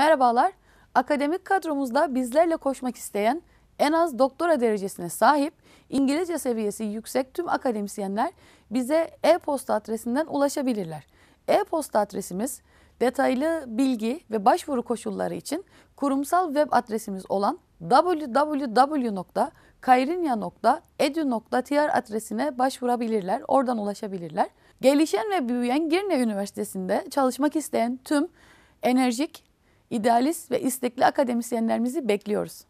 Merhabalar. Akademik kadromuzda bizlerle koşmak isteyen en az doktora derecesine sahip İngilizce seviyesi yüksek tüm akademisyenler bize e-posta adresinden ulaşabilirler. E-posta adresimiz detaylı bilgi ve başvuru koşulları için kurumsal web adresimiz olan www.kayrinya.edu.tr adresine başvurabilirler. Oradan ulaşabilirler. Gelişen ve büyüyen Girne Üniversitesi'nde çalışmak isteyen tüm enerjik, idealist ve istekli akademisyenlerimizi bekliyoruz.